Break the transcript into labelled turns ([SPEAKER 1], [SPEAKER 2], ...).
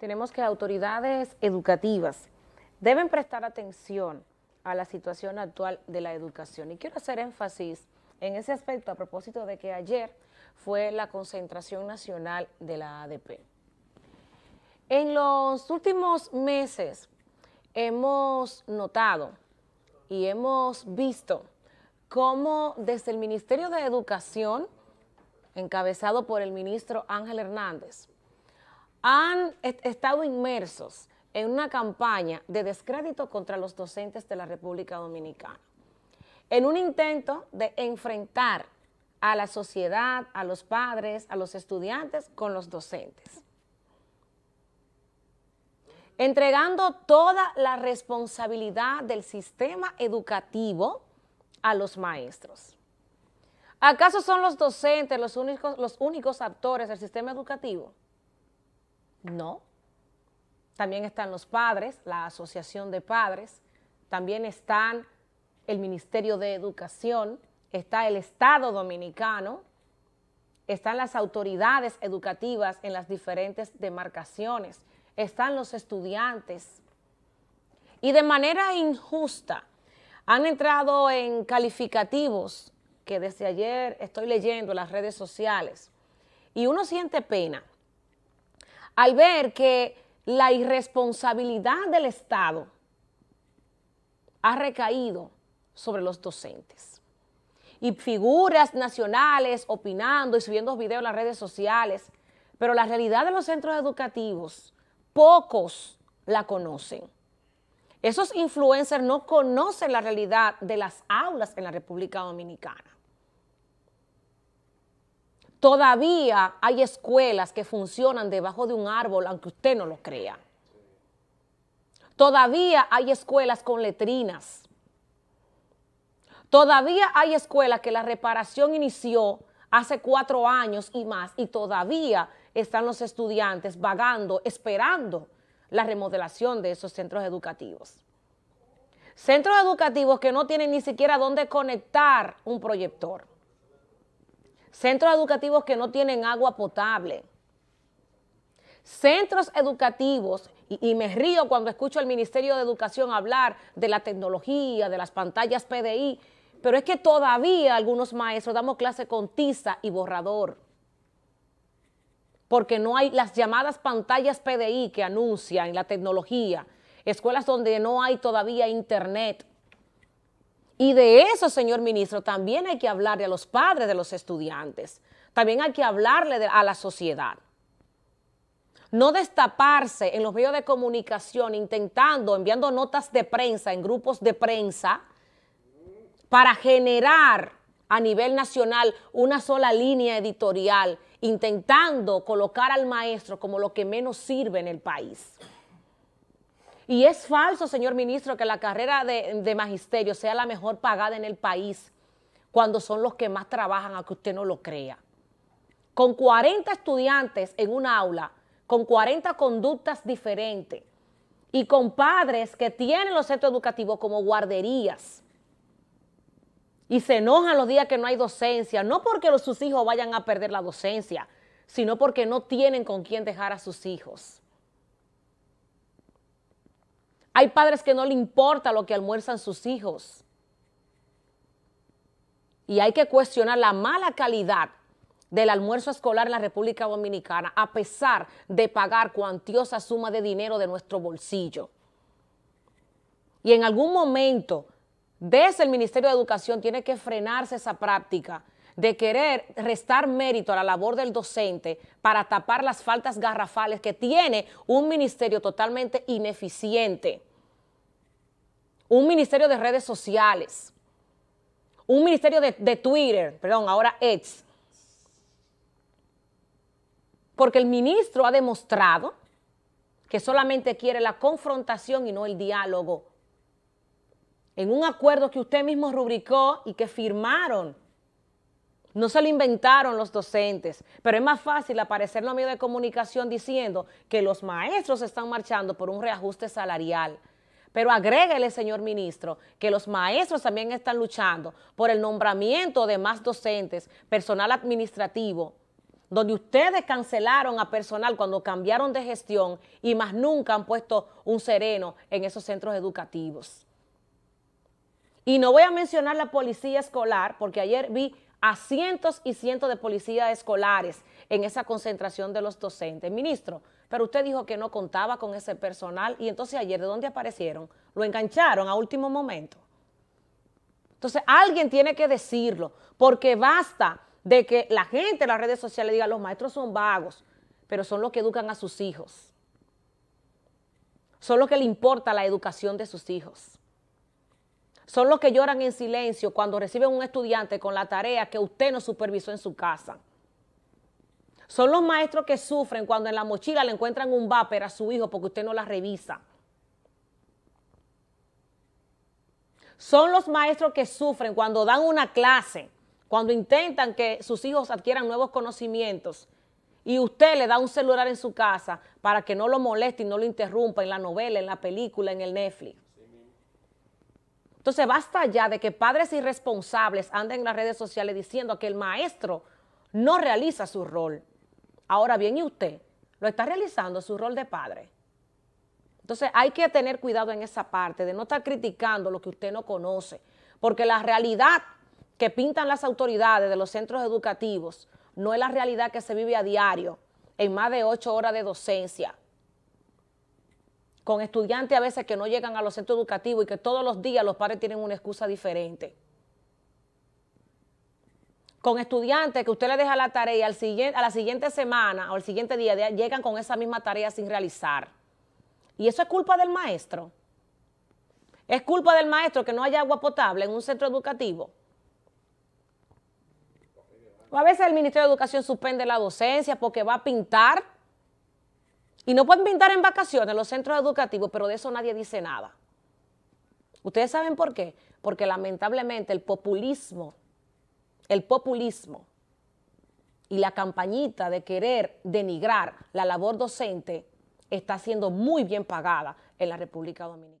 [SPEAKER 1] tenemos que autoridades educativas deben prestar atención a la situación actual de la educación. Y quiero hacer énfasis en ese aspecto a propósito de que ayer fue la concentración nacional de la ADP. En los últimos meses hemos notado y hemos visto cómo desde el Ministerio de Educación, encabezado por el ministro Ángel Hernández, han estado inmersos en una campaña de descrédito contra los docentes de la República Dominicana, en un intento de enfrentar a la sociedad, a los padres, a los estudiantes con los docentes. Entregando toda la responsabilidad del sistema educativo a los maestros. ¿Acaso son los docentes los únicos, los únicos actores del sistema educativo? No. También están los padres, la asociación de padres, también están el Ministerio de Educación, está el Estado Dominicano, están las autoridades educativas en las diferentes demarcaciones, están los estudiantes. Y de manera injusta han entrado en calificativos que desde ayer estoy leyendo en las redes sociales y uno siente pena al ver que la irresponsabilidad del Estado ha recaído sobre los docentes. Y figuras nacionales opinando y subiendo videos en las redes sociales, pero la realidad de los centros educativos, pocos la conocen. Esos influencers no conocen la realidad de las aulas en la República Dominicana. Todavía hay escuelas que funcionan debajo de un árbol, aunque usted no lo crea. Todavía hay escuelas con letrinas. Todavía hay escuelas que la reparación inició hace cuatro años y más y todavía están los estudiantes vagando, esperando la remodelación de esos centros educativos. Centros educativos que no tienen ni siquiera dónde conectar un proyector centros educativos que no tienen agua potable, centros educativos, y, me río cuando escucho al Ministerio de Educación hablar de la tecnología, de las pantallas PDI, pero es que todavía algunos maestros damos clase con tiza y borrador, porque no hay las llamadas pantallas PDI que anuncian la tecnología, escuelas donde no hay todavía internet, y de eso, señor ministro, también hay que hablarle a los padres de los estudiantes. También hay que hablarle a la sociedad. No destaparse en los medios de comunicación intentando, enviando notas de prensa en grupos de prensa para generar a nivel nacional una sola línea editorial, intentando colocar al maestro como lo que menos sirve en el país. Y es falso, señor ministro, que la carrera de, magisterio sea la mejor pagada en el país cuando son los que más trabajan, aunque usted no lo crea. Con 40 estudiantes en un aula, con 40 conductas diferentes y con padres que tienen los centros educativos como guarderías y se enojan los días que no hay docencia, no porque sus hijos vayan a perder la docencia, sino porque no tienen con quién dejar a sus hijos. Hay padres que no le importa lo que almuerzan sus hijos. Y hay que cuestionar la mala calidad del almuerzo escolar en la República Dominicana, a pesar de pagar cuantiosa suma de dinero de nuestro bolsillo. Y en algún momento, desde el Ministerio de Educación tiene que frenarse esa práctica de querer restar mérito a la labor del docente para tapar las faltas garrafales que tiene un ministerio totalmente ineficiente un ministerio de redes sociales, un ministerio de, Twitter, perdón, ahora ex. Porque el ministro ha demostrado que solamente quiere la confrontación y no el diálogo. En un acuerdo que usted mismo rubricó y que firmaron no se lo inventaron los docentes, pero es más fácil aparecer en los medios de comunicación diciendo que los maestros están marchando por un reajuste salarial. Pero agréguele, señor ministro, que los maestros también están luchando por el nombramiento de más docentes, personal administrativo, donde ustedes cancelaron a personal cuando cambiaron de gestión y más nunca han puesto un sereno en esos centros educativos. Y no voy a mencionar la policía escolar, porque ayer vi a cientos y cientos de policías escolares en esa concentración de los docentes. Ministro, pero usted dijo que no contaba con ese personal y entonces ayer, ¿de dónde aparecieron? Lo engancharon a último momento. Entonces alguien tiene que decirlo, porque basta de que la gente en las redes sociales diga, los maestros son vagos, pero son los que educan a sus hijos. Son los que le importa la educación de sus hijos son los que lloran en silencio cuando reciben un estudiante con la tarea que usted no supervisó en su casa. Son los maestros que sufren cuando en la mochila le encuentran un váper a su hijo porque usted no la revisa. Son los maestros que sufren cuando dan una clase, cuando intentan que sus hijos adquieran nuevos conocimientos y usted le da un celular en su casa para que no lo moleste y no lo interrumpa en la novela, en la película, en el Netflix. Entonces basta ya de que padres irresponsables anden en las redes sociales diciendo que el maestro no realiza su rol. Ahora bien, ¿y usted? ¿Lo está realizando su rol de padre? Entonces hay que tener cuidado en esa parte de no estar criticando lo que usted no conoce, porque la realidad que pintan las autoridades de los centros educativos no es la realidad que se vive a diario en más de ocho horas de docencia con estudiantes a veces que no llegan a los centros educativos y que todos los días los padres tienen una excusa diferente. Con estudiantes que usted le deja la tarea al a la siguiente semana o al siguiente día, llegan con esa misma tarea sin realizar. Y eso es culpa del maestro. Es culpa del maestro que no haya agua potable en un centro educativo. O a veces el Ministerio de Educación suspende la docencia porque va a pintar y no pueden pintar en vacaciones los centros educativos, pero de eso nadie dice nada. ¿Ustedes saben por qué? Porque lamentablemente el populismo, el populismo y la campañita de querer denigrar la labor docente está siendo muy bien pagada en la República Dominicana.